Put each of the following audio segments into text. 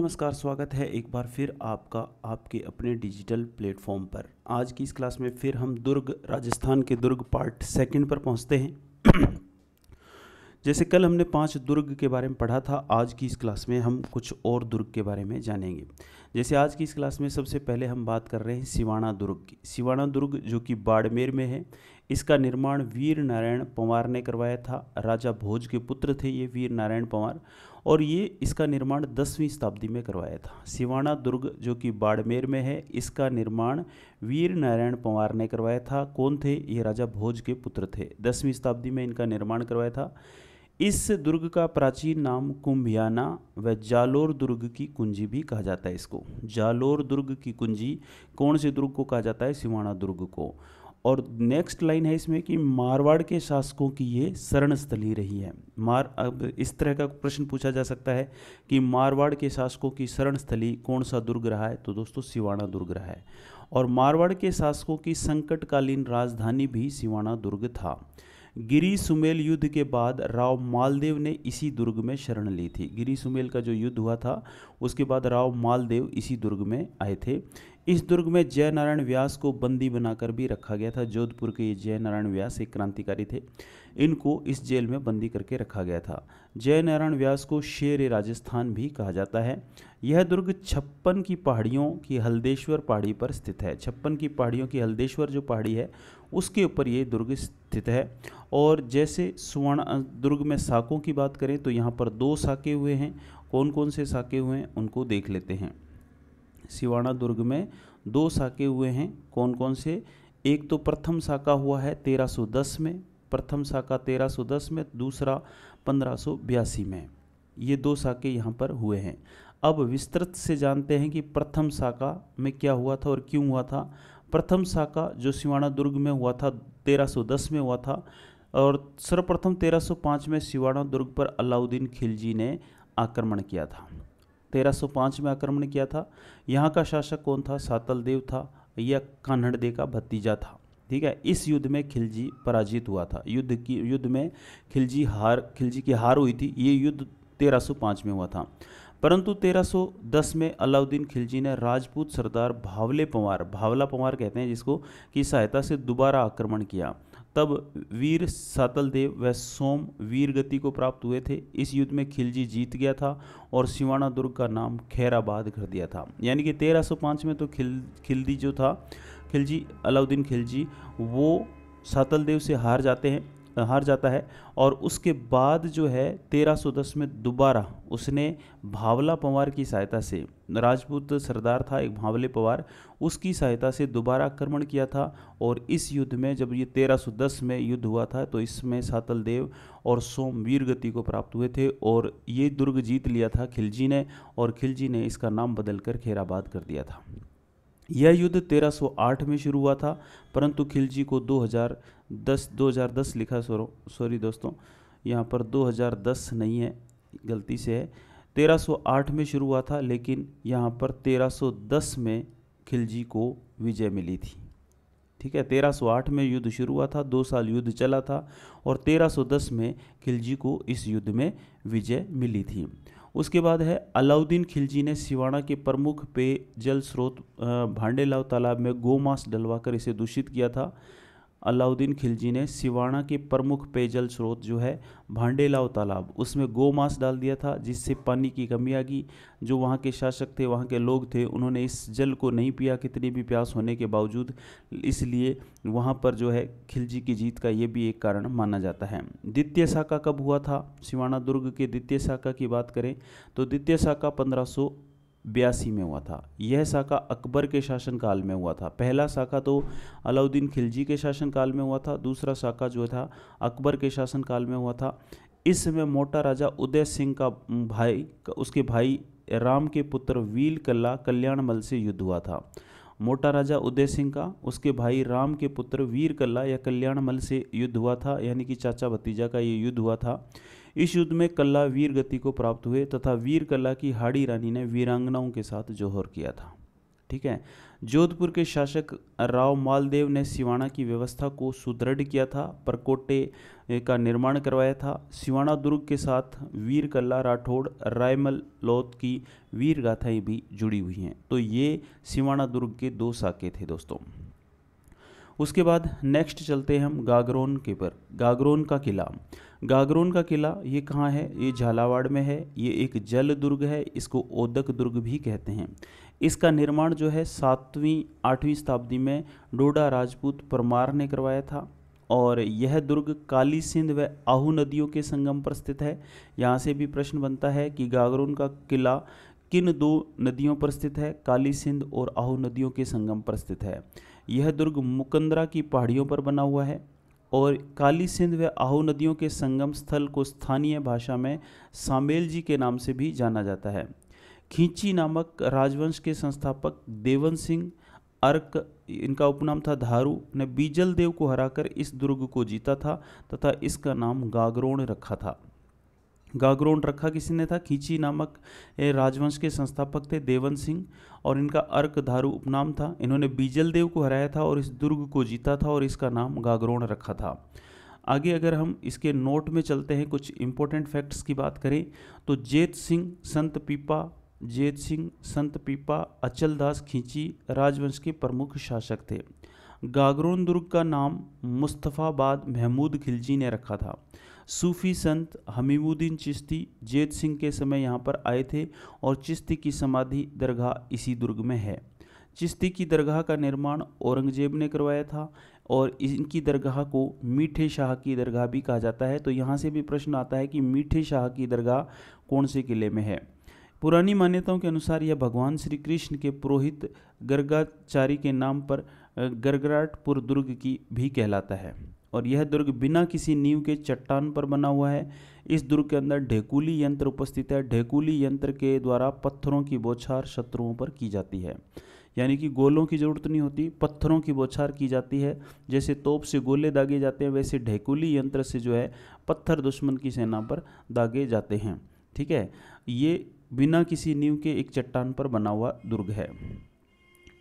नमस्कार स्वागत है एक बार फिर आपका आपके अपने डिजिटल प्लेटफॉर्म पर आज की इस क्लास में फिर हम दुर्ग राजस्थान के दुर्ग पार्ट सेकंड पर पहुंचते हैं जैसे कल हमने पांच दुर्ग के बारे में पढ़ा था आज की इस क्लास में हम कुछ और दुर्ग के बारे में जानेंगे जैसे आज की इस क्लास में सबसे पहले हम बात कर रहे हैं सिवाणा दुर्ग की सिवाणा दुर्ग जो कि बाड़मेर में है इसका निर्माण वीर नारायण पंवार ने करवाया था राजा भोज के पुत्र थे ये वीर नारायण पंवार और ये इसका निर्माण दसवीं शताब्दी में करवाया था सिवाना दुर्ग जो कि बाड़मेर में है इसका निर्माण वीर नारायण पंवार ने करवाया था कौन थे ये राजा भोज के पुत्र थे दसवीं शताब्दी में इनका निर्माण करवाया था इस दुर्ग का प्राचीन नाम कुंभियाना व जालोर दुर्ग की कुंजी भी कहा जाता है इसको जालोर दुर्ग की कुंजी कौन से दुर्ग को कहा जाता है सिवाना दुर्ग को और नेक्स्ट लाइन है इसमें कि मारवाड़ के शासकों की ये शरण स्थली रही है मार अब इस तरह का प्रश्न पूछा जा सकता है कि मारवाड़ के शासकों की शरण स्थली कौन सा दुर्ग रहा है तो दोस्तों सिवाना दुर्ग रहा है और मारवाड़ के शासकों की संकटकालीन राजधानी भी सिवाना दुर्ग था गिरी सुमेल युद्ध के बाद राव मालदेव ने इसी दुर्ग में शरण ली थी गिरी सुमेल का जो युद्ध हुआ था उसके बाद राव मालदेव इसी दुर्ग में आए थे इस दुर्ग में जय नारायण व्यास को बंदी बनाकर भी रखा गया था जोधपुर के ये जय नारायण व्यास एक क्रांतिकारी थे इनको इस जेल में बंदी करके रखा गया था जय नारायण व्यास को शेर राजस्थान भी कहा जाता है यह दुर्ग छप्पन की पहाड़ियों की हल्देश्वर पहाड़ी पर स्थित है छप्पन की पहाड़ियों की हल्देश्वर जो पहाड़ी है उसके ऊपर ये दुर्ग स्थित है और जैसे सुवर्ण दुर्ग में साकों की बात करें तो यहाँ पर दो साके हुए हैं कौन कौन से साके हुए हैं उनको देख लेते हैं शिवाणा दुर्ग में दो शाखे हुए हैं कौन कौन से एक तो प्रथम शाखा हुआ है 1310 में प्रथम शाखा 1310 में दूसरा पंद्रह में ये दो शाखे यहाँ पर हुए हैं अब विस्तृत से जानते हैं कि प्रथम शाखा में क्या हुआ था और क्यों हुआ था प्रथम शाखा जो शिवाणा दुर्ग में हुआ था 1310 में हुआ था और सर्वप्रथम 1305 में शिवाणा दुर्ग पर अलाउद्दीन खिलजी ने आक्रमण किया था 1305 में आक्रमण किया था यहाँ का शासक कौन था सातल देव था यह कान्हड़दे का भतीजा था ठीक है इस युद्ध में खिलजी पराजित हुआ था युद्ध की युद्ध में खिलजी हार खिलजी की हार हुई थी ये युद्ध 1305 में हुआ था परंतु 1310 में अलाउद्दीन खिलजी ने राजपूत सरदार भावले पंवार भावला पंवार कहते हैं जिसको की सहायता से दोबारा आक्रमण किया तब वीर सातलदेव व सोम वीर गति को प्राप्त हुए थे इस युद्ध में खिलजी जीत गया था और शिवाना दुर्ग का नाम खैराबाद कर दिया था यानी कि 1305 में तो खिल खिलदी जो था खिलजी अलाउद्दीन खिलजी वो सातलदेव से हार जाते हैं हार जाता है और उसके बाद जो है 1310 में दोबारा उसने भावला पंवार की सहायता से राजपूत सरदार था एक भावले पवार उसकी सहायता से दोबारा आक्रमण किया था और इस युद्ध में जब ये 1310 में युद्ध हुआ था तो इसमें सातल देव और सोमवीर गति को प्राप्त हुए थे और ये दुर्ग जीत लिया था खिलजी ने और खिलजी ने इसका नाम बदल कर खेराबाद कर दिया था यह युद्ध 1308 में शुरू हुआ था परंतु खिलजी को 2010 2010 लिखा सॉरी दोस्तों यहाँ पर 2010 नहीं है गलती से है 1308 में शुरू हुआ था लेकिन यहाँ पर 1310 में खिलजी को विजय मिली थी ठीक है 1308 में युद्ध शुरू हुआ था दो साल युद्ध चला था और 1310 में खिलजी को इस युद्ध में विजय मिली थी उसके बाद है अलाउद्दीन खिलजी ने सिवाड़ा के प्रमुख पेयजल स्रोत भांडेलाव तालाब में गोमांस डलवाकर इसे दूषित किया था अलाउद्दीन खिलजी ने सिवाना के प्रमुख पेयजल स्रोत जो है भांडेलाव तालाब उसमें गोमांस डाल दिया था जिससे पानी की कमी आ गई जो वहाँ के शासक थे वहाँ के लोग थे उन्होंने इस जल को नहीं पिया कितनी भी प्यास होने के बावजूद इसलिए वहाँ पर जो है खिलजी की जीत का ये भी एक कारण माना जाता है द्वितीय शाखा कब हुआ था सिवाना दुर्ग के द्वितीय शाखा की बात करें तो द्वितीय शाखा पंद्रह बयासी में हुआ था यह शाखा अकबर के शासनकाल में हुआ था पहला शाखा तो अलाउद्दीन खिलजी के शासनकाल में हुआ था दूसरा शाखा जो था अकबर के शासनकाल में हुआ था इस समय मोटा राजा उदय सिंह का भाई उसके भाई राम के पुत्र वील कल्ला कल्याणमल से युद्ध हुआ था मोटा राजा उदय सिंह का उसके भाई राम के पुत्र वीर कल्ला या कल्याण मल से युद्ध हुआ था यानी कि चाचा भतीजा का ये युद्ध हुआ था इस युद्ध में कल्ला वीर गति को प्राप्त हुए तथा वीर कल्ला की हाड़ी रानी ने वीरांगनाओं के साथ जोहर किया था ठीक है जोधपुर के शासक राव मालदेव ने सिवाना की व्यवस्था को सुदृढ़ किया था परकोटे का निर्माण करवाया था सिवाना दुर्ग के साथ वीर कल्ला राठौड़ रायमल लौत की वीर गाथाएं भी जुड़ी हुई हैं तो ये सिवाना दुर्ग के दो साके थे दोस्तों उसके बाद नेक्स्ट चलते हैं हम गागरोन के पर गागरोन का किला गागरोन का किला ये कहाँ है ये झालावाड़ में है ये एक जल दुर्ग है इसको ओदक दुर्ग भी कहते हैं इसका निर्माण जो है सातवीं आठवीं शताब्दी में डोडा राजपूत परमार ने करवाया था और यह दुर्ग काली सिंध व आहू नदियों के संगम पर स्थित है यहाँ से भी प्रश्न बनता है कि गागरून का किला किन दो नदियों पर स्थित है काली सिंध और आहू नदियों के संगम पर स्थित है यह दुर्ग मुकंदरा की पहाड़ियों पर बना हुआ है और काली सिंध व आहू नदियों के संगम स्थल को स्थानीय भाषा में सामेल जी के नाम से भी जाना जाता है खींची नामक राजवंश के संस्थापक देवन सिंह अर्क इनका उपनाम था धारू ने बीजल देव को हराकर इस दुर्ग को जीता था तथा इसका नाम गागरोण रखा था गागरोण रखा किसी ने था खींची नामक राजवंश के संस्थापक थे देवन सिंह और इनका अर्क धारू उपनाम था इन्होंने बीजल देव को हराया था और इस दुर्ग को जीता था और इसका नाम गागरोण रखा था आगे अगर हम इसके नोट में चलते हैं कुछ इम्पोर्टेंट फैक्ट्स की बात करें तो जेत सिंह संत पीपा जेत सिंह संत पीपा अचल दास खींची राजवंश के प्रमुख शासक थे गागरोन दुर्ग का नाम मुस्तफ़ाबाद महमूद खिलजी ने रखा था सूफ़ी संत हमीमुद्दीन चिश्ती जेत सिंह के समय यहाँ पर आए थे और चिश्ती की समाधि दरगाह इसी दुर्ग में है चिश्ती की दरगाह का निर्माण औरंगजेब ने करवाया था और इनकी दरगाह को मीठे शाह की दरगाह भी कहा जाता है तो यहाँ से भी प्रश्न आता है कि मीठे शाह की दरगाह कौन से किले में है पुरानी मान्यताओं के अनुसार यह भगवान श्री कृष्ण के पुरोहित गर्गाचारी के नाम पर गर्गराटपुर दुर्ग की भी कहलाता है और यह दुर्ग बिना किसी नींव के चट्टान पर बना हुआ है इस दुर्ग के अंदर ढेकुली यंत्र उपस्थित है ढेकुली यंत्र के द्वारा पत्थरों की बौछार शत्रुओं पर की जाती है यानी कि गोलों की ज़रूरत नहीं होती पत्थरों की बौछार की जाती है जैसे तोप से गोले दागे जाते हैं वैसे ढेकुली यंत्र से जो है पत्थर दुश्मन की सेना पर दागे जाते हैं ठीक है ये बिना किसी नींव के एक चट्टान पर बना हुआ दुर्ग है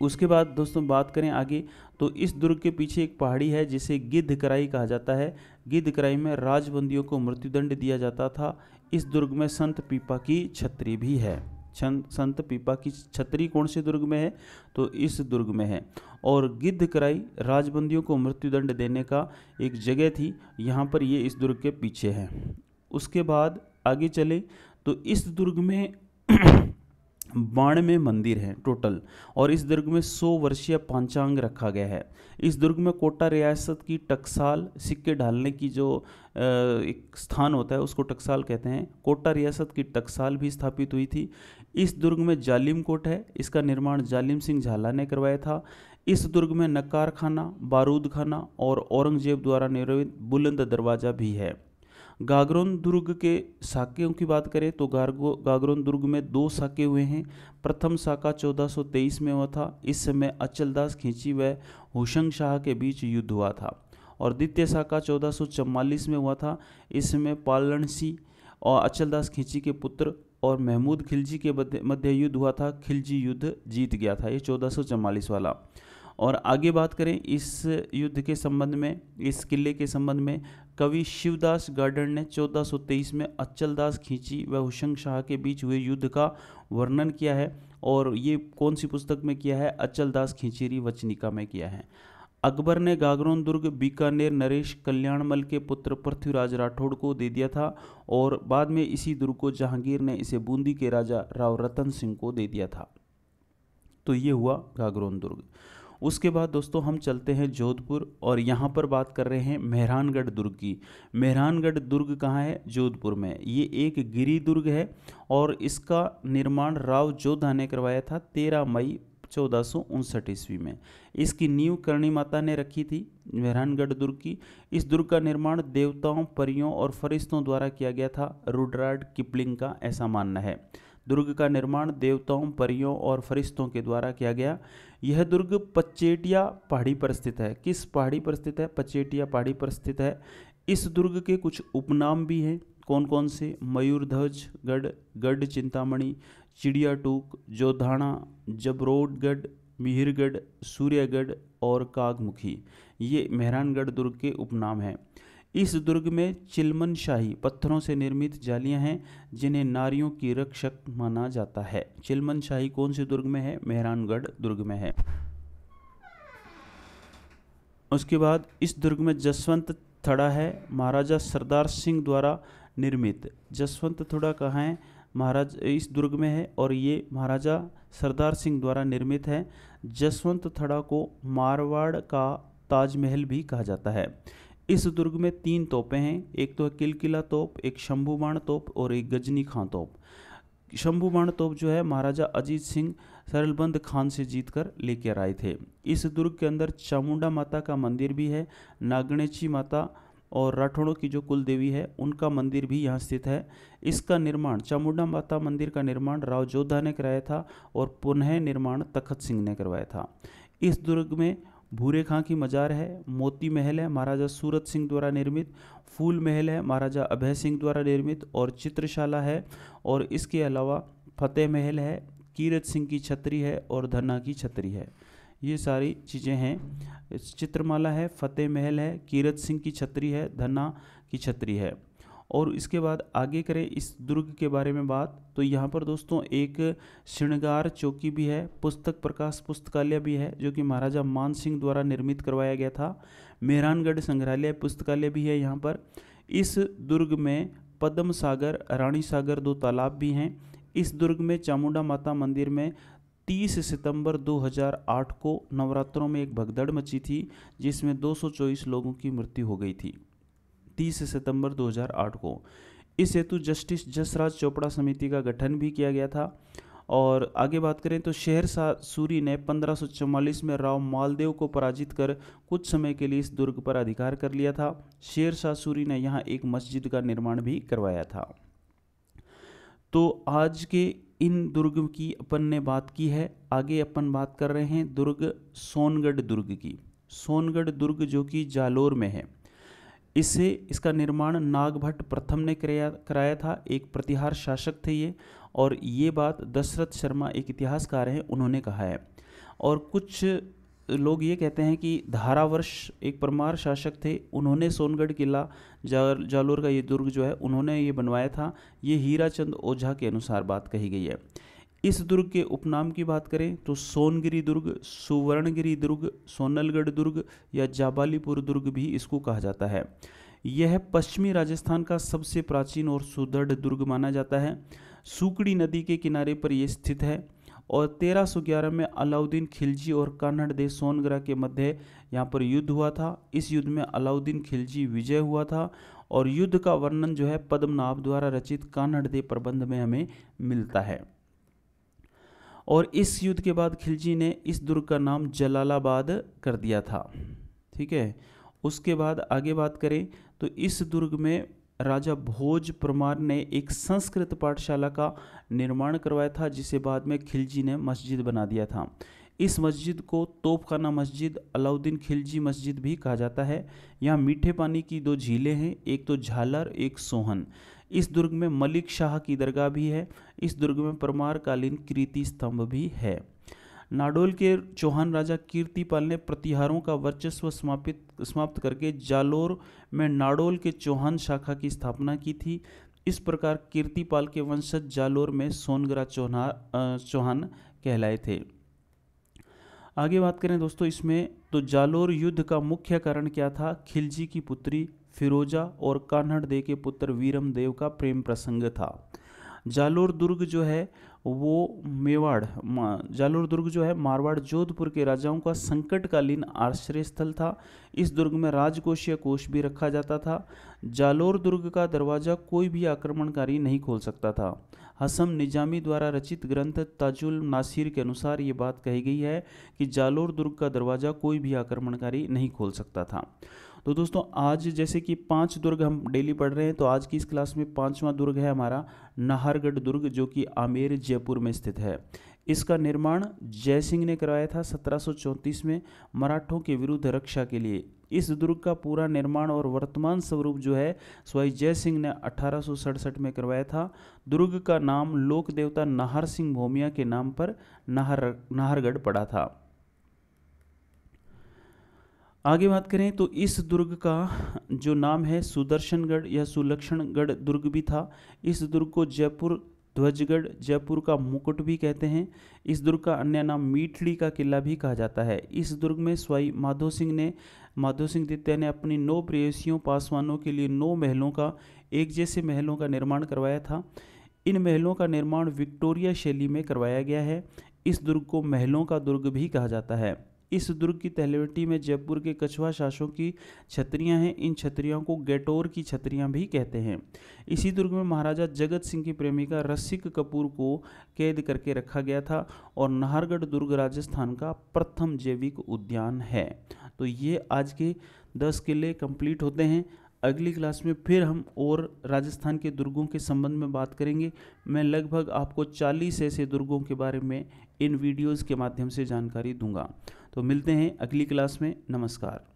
उसके बाद दोस्तों बात करें आगे तो इस दुर्ग के पीछे एक पहाड़ी है जिसे गिद्ध कराई कहा जाता है गिद्ध कराई में राजबंदियों को मृत्युदंड दिया जाता था इस दुर्ग में संत पीपा की छतरी भी है संत पीपा की छतरी कौन से दुर्ग में है तो इस दुर्ग में है और गिद्ध कराई राजबंदियों को मृत्युदंड देने का एक जगह थी यहाँ पर ये इस दुर्ग के पीछे है उसके बाद आगे चले तो इस दुर्ग में बानवे मंदिर हैं टोटल और इस दुर्ग में 100 वर्षीय पांचांग रखा गया है इस दुर्ग में कोटा रियासत की टकसाल सिक्के ढालने की जो एक स्थान होता है उसको टकसाल कहते हैं कोटा रियासत की टकसाल भी स्थापित हुई थी इस दुर्ग में जालिम कोट है इसका निर्माण जालिम सिंह झाला ने करवाया था इस दुर्ग में नकार खाना बारूद खाना और औरंगजेब द्वारा निर्मित बुलंद दरवाज़ा भी है गागरोन दुर्ग के साक्यों की बात करें तो गार्गो गागरोन दुर्ग में दो साके हुए हैं प्रथम साका 1423 में हुआ था इस समय अचलदास खींची व हुशंग शाह के बीच युद्ध हुआ था और द्वितीय साका 1444 में हुआ था इस समय पालनसी और अचलदास खींची के पुत्र और महमूद खिलजी के मध्य युद्ध हुआ था खिलजी युद्ध जीत गया था ये चौदह वाला और आगे बात करें इस युद्ध के संबंध में इस किले के संबंध में कवि शिवदास गार्डन ने 1423 में अचलदास खींची व हुशंग शाह के बीच हुए युद्ध का वर्णन किया है और ये कौन सी पुस्तक में किया है अचलदास खींचीरी वचनिका में किया है अकबर ने गागरोन दुर्ग बीकानेर नरेश कल्याणमल के पुत्र पृथ्वीराज राठौड़ को दे दिया था और बाद में इसी दुर्ग को जहांगीर ने इसे बूंदी के राजा राव रतन सिंह को दे दिया था तो ये हुआ गागरोन दुर्ग उसके बाद दोस्तों हम चलते हैं जोधपुर और यहाँ पर बात कर रहे हैं मेहरानगढ़ दुर्ग की मेहरानगढ़ दुर्ग कहाँ है जोधपुर में ये एक गिरी दुर्ग है और इसका निर्माण राव जोधा ने करवाया था तेरह मई चौदह ईस्वी में इसकी नींव करणी माता ने रखी थी मेहरानगढ़ दुर्ग की इस दुर्ग का निर्माण देवताओं परियों और फरिश्तों द्वारा किया गया था रुडरार्ड किपलिंग का ऐसा मानना है दुर्ग का निर्माण देवताओं परियों और फरिश्तों के द्वारा किया गया यह दुर्ग पचेटिया पहाड़ी पर स्थित है किस पहाड़ी पर स्थित है पचेटिया पहाड़ी पर स्थित है इस दुर्ग के कुछ उपनाम भी हैं कौन कौन से मयूरध्वज गढ़ गढ़ चिंतामणि चिड़िया टूक जोधाणा जबरोडगढ़ मिहिरगढ़ सूर्यगढ़ और कागमुखी ये मेहरानगढ़ दुर्ग के उपनाम हैं इस दुर्ग में चिलमन शाही पत्थरों से निर्मित जालियां हैं जिन्हें नारियों की रक्षक माना जाता है चिलमन शाही कौन से दुर्ग में है मेहरानगढ़ दुर्ग में है उसके बाद इस दुर्ग में जसवंत थड़ा है महाराजा सरदार सिंह द्वारा निर्मित जसवंत थड़ा कहाँ है महाराज इस दुर्ग में है और ये महाराजा सरदार सिंह द्वारा निर्मित है जसवंत थड़ा को मारवाड़ का ताजमहल भी कहा जाता है इस दुर्ग में तीन तोपें हैं एक तो है किल किला तोप एक शंभुबाण तोप और एक गजनी खां तोप शंभुबाण तोप जो है महाराजा अजीत सिंह सरलबंद खान से जीतकर लेकर आए थे इस दुर्ग के अंदर चामुंडा माता का मंदिर भी है नागणेची माता और राठौड़ों की जो कुल देवी है उनका मंदिर भी यहाँ स्थित है इसका निर्माण चामुंडा माता मंदिर का निर्माण राव जोधा ने कराया था और पुनः निर्माण तखत सिंह ने करवाया था इस दुर्ग में भूरे खां की मजार है मोती महल है महाराजा सूरत सिंह द्वारा निर्मित फूल महल है महाराजा अभय सिंह द्वारा निर्मित और चित्रशाला है और इसके अलावा फतेह महल है कीरत सिंह की छतरी है और धना की छतरी है ये सारी चीज़ें हैं चित्रमाला है फतेह महल है कीरत सिंह की छतरी है धना की छतरी है और इसके बाद आगे करें इस दुर्ग के बारे में बात तो यहाँ पर दोस्तों एक श्रृंगार चौकी भी है पुस्तक प्रकाश पुस्तकालय भी है जो कि महाराजा मान सिंह द्वारा निर्मित करवाया गया था मेहरानगढ़ संग्रहालय पुस्तकालय भी है यहाँ पर इस दुर्ग में पद्म सागर रानी सागर दो तालाब भी हैं इस दुर्ग में चामुंडा माता मंदिर में 30 सितंबर 2008 को नवरात्रों में एक भगदड़ मची थी जिसमें दो लोगों की मृत्यु हो गई थी 30 सितंबर 2008 को इस हेतु जस्टिस जसराज चोपड़ा समिति का गठन भी किया गया था और आगे बात करें तो शहर शाह सूरी ने 1544 में राव मालदेव को पराजित कर कुछ समय के लिए इस दुर्ग पर अधिकार कर लिया था शेर शाह सूरी ने यहाँ एक मस्जिद का निर्माण भी करवाया था तो आज के इन दुर्ग की अपन ने बात की है आगे अपन बात कर रहे हैं दुर्ग सोनगढ़ दुर्ग की सोनगढ़ दुर्ग जो कि जालोर में है इसे इसका निर्माण नागभट्ट प्रथम ने कराया था एक प्रतिहार शासक थे ये और ये बात दशरथ शर्मा एक इतिहासकार हैं उन्होंने कहा है और कुछ लोग ये कहते हैं कि धारावर्ष एक परमार शासक थे उन्होंने सोनगढ़ किला जालोर का ये दुर्ग जो है उन्होंने ये बनवाया था ये हीराचंद ओझा के अनुसार बात कही गई है इस दुर्ग के उपनाम की बात करें तो सोनगिरी दुर्ग सुवर्णगिरी दुर्ग सोनलगढ़ दुर्ग या जाबालीपुर दुर्ग भी इसको कहा जाता है यह पश्चिमी राजस्थान का सबसे प्राचीन और सुदृढ़ दुर्ग माना जाता है सुकड़ी नदी के किनारे पर यह स्थित है और 1311 में अलाउद्दीन खिलजी और कान्हड़ देश सोनग्रह के मध्य यहाँ पर युद्ध हुआ था इस युद्ध में अलाउद्दीन खिलजी विजय हुआ था और युद्ध का वर्णन जो है पद्मनाभ द्वारा रचित कान्हड़ देव प्रबंध में हमें मिलता है और इस युद्ध के बाद खिलजी ने इस दुर्ग का नाम जलालाबाद कर दिया था ठीक है उसके बाद आगे बात करें तो इस दुर्ग में राजा भोज परमार ने एक संस्कृत पाठशाला का निर्माण करवाया था जिसे बाद में खिलजी ने मस्जिद बना दिया था इस मस्जिद को तोपखाना मस्जिद अलाउद्दीन खिलजी मस्जिद भी कहा जाता है यहाँ मीठे पानी की दो झीलें हैं एक तो झालर एक सोहन इस दुर्ग में मलिक शाह की दरगाह भी है इस दुर्ग में परमार कालीन कीर्ति स्तंभ भी है नाडोल के चौहान राजा कीर्तिपाल ने प्रतिहारों का वर्चस्व समापित समाप्त करके जालोर में नाडोल के चौहान शाखा की स्थापना की थी इस प्रकार कीर्तिपाल के वंशज जालोर में सोनगरा चौहान चौहान कहलाए थे आगे बात करें दोस्तों इसमें तो जालोर युद्ध का मुख्य कारण क्या था खिलजी की पुत्री फिरोजा और कान्हड़ दे के पुत्र वीरम देव का प्रेम प्रसंग था जालोर दुर्ग जो है वो मेवाड़ जालोर दुर्ग जो है मारवाड़ जोधपुर के राजाओं का संकटकालीन आश्रय स्थल था इस दुर्ग में राजकोषीय कोष भी रखा जाता था जालोर दुर्ग का दरवाज़ा कोई भी आक्रमणकारी नहीं खोल सकता था हसम निजामी द्वारा रचित ग्रंथ ताजुल नासिर के अनुसार ये बात कही गई है कि जालोर दुर्ग का दरवाज़ा कोई भी आक्रमणकारी नहीं खोल सकता था तो दोस्तों आज जैसे कि पांच दुर्ग हम डेली पढ़ रहे हैं तो आज की इस क्लास में पांचवा दुर्ग है हमारा नाहरगढ़ दुर्ग जो कि आमेर जयपुर में स्थित है इसका निर्माण जय सिंह ने करवाया था 1734 में मराठों के विरुद्ध रक्षा के लिए इस दुर्ग का पूरा निर्माण और वर्तमान स्वरूप जो है स्वाई जय सिंह ने अठारह में करवाया था दुर्ग का नाम लोक देवता नाहर सिंह भोमिया के नाम पर नाहर नाहरगढ़ पड़ा था आगे बात करें तो इस दुर्ग का जो नाम है सुदर्शनगढ़ या सुलक्षणगढ़ दुर्ग भी था इस दुर्ग को जयपुर ध्वजगढ़ जयपुर का मुकुट भी कहते हैं इस दुर्ग का अन्य नाम मीठली का किला भी कहा जाता है इस दुर्ग में स्वाई माधो सिंह ने माधो सिंह दित्या ने अपनी नौ प्रेयसियों पासवानों के लिए नौ महलों का एक जैसे महलों का निर्माण करवाया था इन महलों का निर्माण विक्टोरिया शैली में करवाया गया है इस दुर्ग को महलों का दुर्ग भी कहा जाता है इस दुर्ग की तहलवेटी में जयपुर के कछुआ शासकों की छतरियां हैं इन छतरियों को गेटोर की छतरियां भी कहते हैं इसी दुर्ग में महाराजा जगत सिंह की प्रेमिका रसिक कपूर को कैद करके रखा गया था और नाहरगढ़ दुर्ग राजस्थान का प्रथम जैविक उद्यान है तो ये आज के दस किले कंप्लीट होते हैं अगली क्लास में फिर हम और राजस्थान के दुर्गों के संबंध में बात करेंगे मैं लगभग आपको 40 ऐसे दुर्गों के बारे में इन वीडियोस के माध्यम से जानकारी दूंगा तो मिलते हैं अगली क्लास में नमस्कार